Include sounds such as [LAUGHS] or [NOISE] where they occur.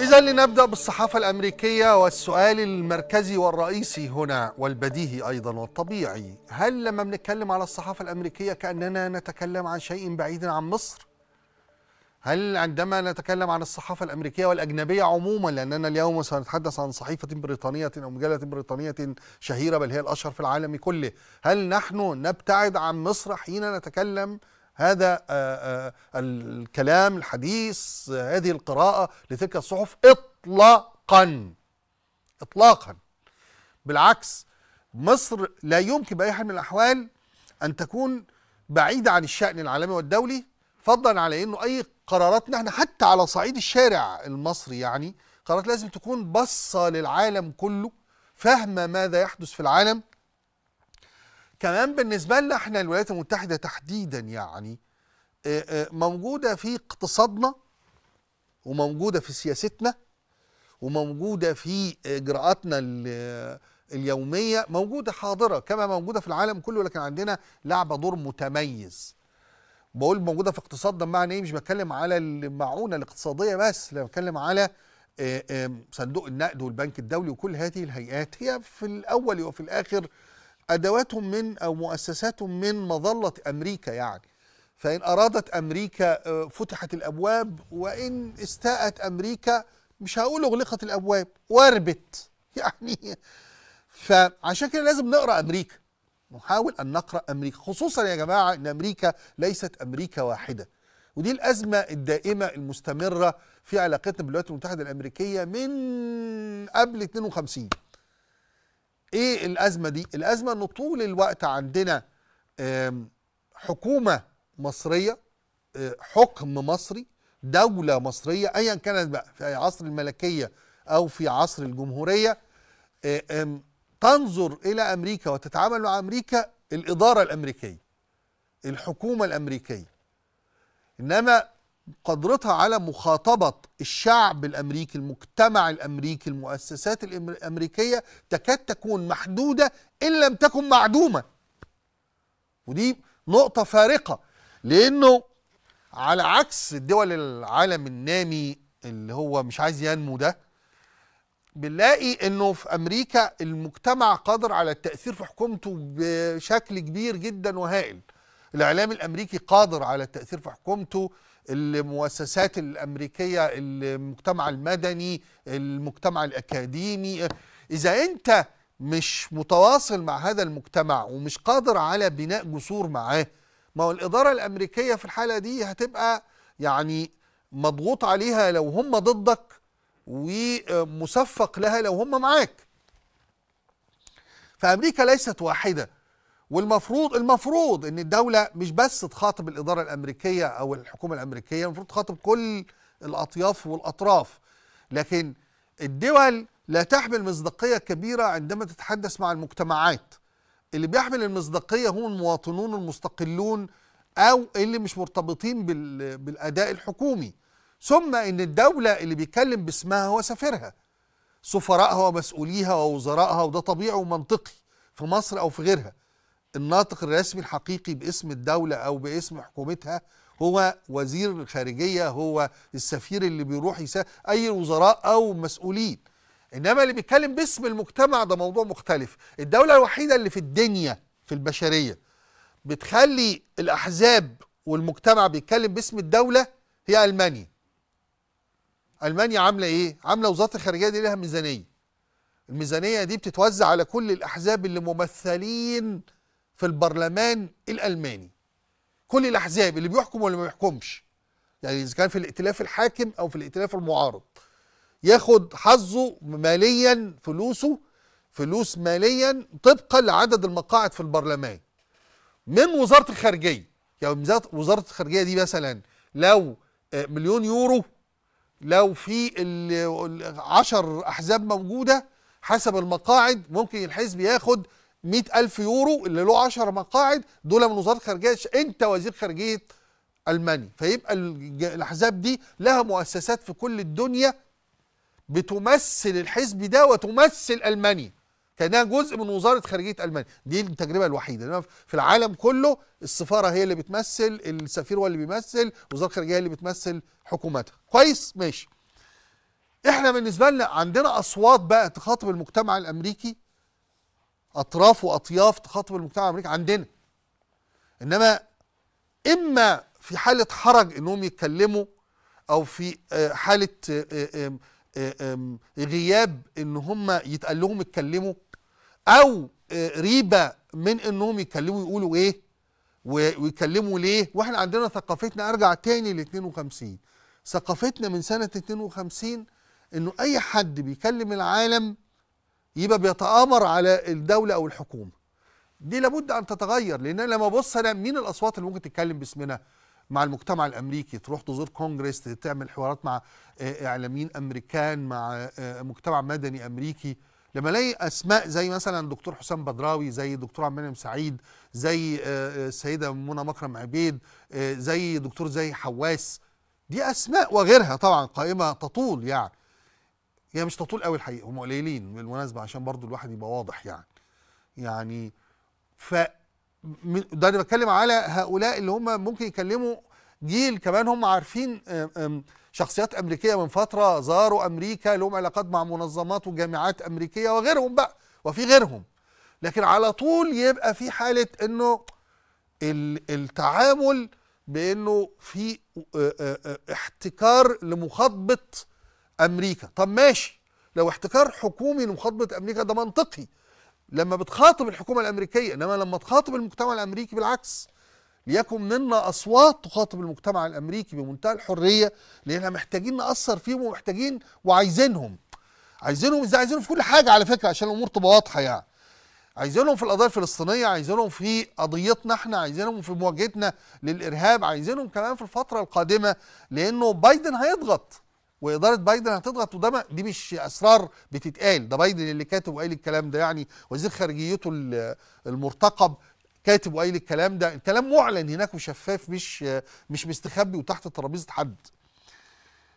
إذا لنبدأ بالصحافة الأمريكية والسؤال المركزي والرئيسي هنا والبديهي أيضا والطبيعي هل لما بنتكلم على الصحافة الأمريكية كأننا نتكلم عن شيء بعيد عن مصر؟ هل عندما نتكلم عن الصحافة الأمريكية والأجنبية عموما لأننا اليوم سنتحدث عن صحيفة بريطانية أو مجلة بريطانية شهيرة بل هي الأشهر في العالم كله هل نحن نبتعد عن مصر حين نتكلم هذا آه، آه، الكلام الحديث هذه القراءة لتلك الصحف إطلاقا إطلاقا بالعكس مصر لا يمكن بأي حال من الأحوال أن تكون بعيدة عن الشأن العالمي والدولي فضلا على أنه أي قرارات نحن حتى على صعيد الشارع المصري يعني قرارات لازم تكون بصة للعالم كله فاهمة ماذا يحدث في العالم كمان بالنسبه لنا احنا الولايات المتحده تحديدا يعني آه، آه، موجوده في اقتصادنا وموجوده في سياستنا وموجوده في اجراءاتنا اليوميه موجوده حاضره كما موجوده في العالم كله لكن عندنا لعبه دور متميز بقول موجوده في اقتصادنا بمعنى ايه مش بتكلم على المعونه الاقتصاديه بس لما بتكلم على آه، صندوق النقد والبنك الدولي وكل هذه الهيئات هي في الاول وفي الاخر أدواتهم من أو مؤسساتهم من مظلة أمريكا يعني فإن أرادت أمريكا آه، فتحت الأبواب وإن استاءت أمريكا مش هقول أغلقت الأبواب واربت [LAUGHS] يعني فعشان كده لازم نقرأ أمريكا نحاول أن نقرأ أمريكا خصوصا يا جماعة أن أمريكا ليست أمريكا واحدة ودي الأزمة الدائمة المستمرة في علاقتنا بالولايات المتحدة الأمريكية من قبل 52 ايه الازمه دي الازمه انه طول الوقت عندنا حكومه مصريه آه، حكم مصري دوله مصريه ايا كانت بقى في عصر الملكيه او في عصر الجمهوريه آه، تنظر الى امريكا وتتعامل مع امريكا الاداره الامريكيه الحكومه الامريكيه انما قدرتها على مخاطبة الشعب الأمريكي المجتمع الأمريكي المؤسسات الأمريكية تكاد تكون محدودة إن لم تكن معدومة ودي نقطة فارقة لأنه على عكس الدول العالم النامي اللي هو مش عايز ينمو ده بنلاقي انه في امريكا المجتمع قادر على التاثير في حكومته بشكل كبير جدا وهائل الاعلام الامريكي قادر على التاثير في حكومته المؤسسات الامريكيه المجتمع المدني المجتمع الاكاديمي اذا انت مش متواصل مع هذا المجتمع ومش قادر على بناء جسور معاه ما هو الاداره الامريكيه في الحاله دي هتبقى يعني مضغوط عليها لو هم ضدك ومصفق لها لو هم معاك فامريكا ليست واحده والمفروض المفروض ان الدوله مش بس تخاطب الاداره الامريكيه او الحكومه الامريكيه المفروض تخاطب كل الاطياف والاطراف لكن الدول لا تحمل مصداقيه كبيره عندما تتحدث مع المجتمعات اللي بيحمل المصداقيه هم المواطنون المستقلون او اللي مش مرتبطين بالاداء الحكومي ثم ان الدوله اللي بيتكلم باسمها هو سفيرها سفرائها ومسؤوليها ووزرائها وده طبيعي ومنطقي في مصر او في غيرها الناطق الرسمي الحقيقي باسم الدولة أو باسم حكومتها هو وزير الخارجية هو السفير اللي بيروح يسا أي وزراء أو مسؤولين إنما اللي بيتكلم باسم المجتمع ده موضوع مختلف الدولة الوحيدة اللي في الدنيا في البشرية بتخلي الأحزاب والمجتمع بيتكلم باسم الدولة هي ألمانيا ألمانيا عاملة إيه؟ عاملة وزارة الخارجية دي لها ميزانية الميزانية دي بتتوزع على كل الأحزاب اللي ممثلين في البرلمان الالماني كل الاحزاب اللي بيحكم واللي ما بيحكمش يعني اذا كان في الائتلاف الحاكم او في الائتلاف المعارض ياخد حظه ماليا فلوسه فلوس ماليا طبقا لعدد المقاعد في البرلمان من وزاره الخارجيه يعني وزاره الخارجيه دي مثلا لو آه، مليون يورو لو في 10 احزاب موجوده حسب المقاعد ممكن الحزب ياخد 100000 يورو اللي له 10 مقاعد دول من وزاره الخارجيه انت وزير خارجيه المانيا فيبقى الاحزاب دي لها مؤسسات في كل الدنيا بتمثل الحزب ده وتمثل المانيا كانها جزء من وزاره خارجيه المانيا دي التجربه الوحيده في العالم كله السفاره هي اللي بتمثل السفير هو اللي بيمثل وزاره الخارجيه هي اللي بتمثل حكومتها كويس ماشي احنا بالنسبه لنا عندنا اصوات بقى تخاطب المجتمع الامريكي اطراف واطياف تخاطب المجتمع الامريكي عندنا انما اما في حاله حرج انهم يتكلموا او في آه، حاله آه، آه، غياب ان هم يتقال لهم اتكلموا او ريبه من انهم يتكلموا يقولوا ايه ويكلموا ليه واحنا عندنا ثقافتنا ارجع تاني ل 52 ثقافتنا من سنه 52 انه اي حد بيكلم العالم يبقى بيتآمر على الدولة أو الحكومة دي لابد أن تتغير لأن لما أبص أنا مين الأصوات اللي ممكن تتكلم باسمنا مع المجتمع الامريكي تروح تزور كونجرس تعمل حوارات مع اعلاميين امريكان مع مجتمع مدني امريكي لما الاقي اسماء زي مثلا دكتور حسام بدراوي زي دكتور عبد المنعم سعيد زي السيده منى مكرم عبيد زي دكتور زي حواس دي اسماء وغيرها طبعا قائمه تطول يعني هي مش تطول قوي الحقيقه هم قليلين بالمناسبه عشان برضو الواحد يبقى واضح يعني يعني ف ده انا بتكلم على هؤلاء اللي هم ممكن يكلموا جيل كمان هم عارفين شخصيات امريكيه من فتره زاروا امريكا لهم علاقات مع منظمات وجامعات امريكيه وغيرهم بقى وفي غيرهم لكن على طول يبقى في حاله انه التعامل بانه في احتكار لمخاطبه امريكا طب ماشي لو احتكار حكومي لمخاطبه امريكا ده منطقي لما بتخاطب الحكومه الامريكيه انما لما تخاطب المجتمع الامريكي بالعكس ليكن منا اصوات تخاطب المجتمع الامريكي بمنتهى الحريه لان محتاجين ناثر فيهم ومحتاجين وعايزينهم عايزينهم ازاي عايزينهم في كل حاجه على فكره عشان الامور تبقى واضحه يعني عايزينهم في القضايا الفلسطينيه عايزينهم في قضيتنا احنا عايزينهم في مواجهتنا للارهاب عايزينهم كمان في الفتره القادمه لانه بايدن هيضغط واداره بايدن هتضغط وده دي مش اسرار بتتقال ده بايدن اللي كاتب وقايل الكلام ده يعني وزير خارجيته المرتقب كاتب وقايل الكلام ده الكلام معلن هناك وشفاف مش مش مستخبي وتحت ترابيزه حد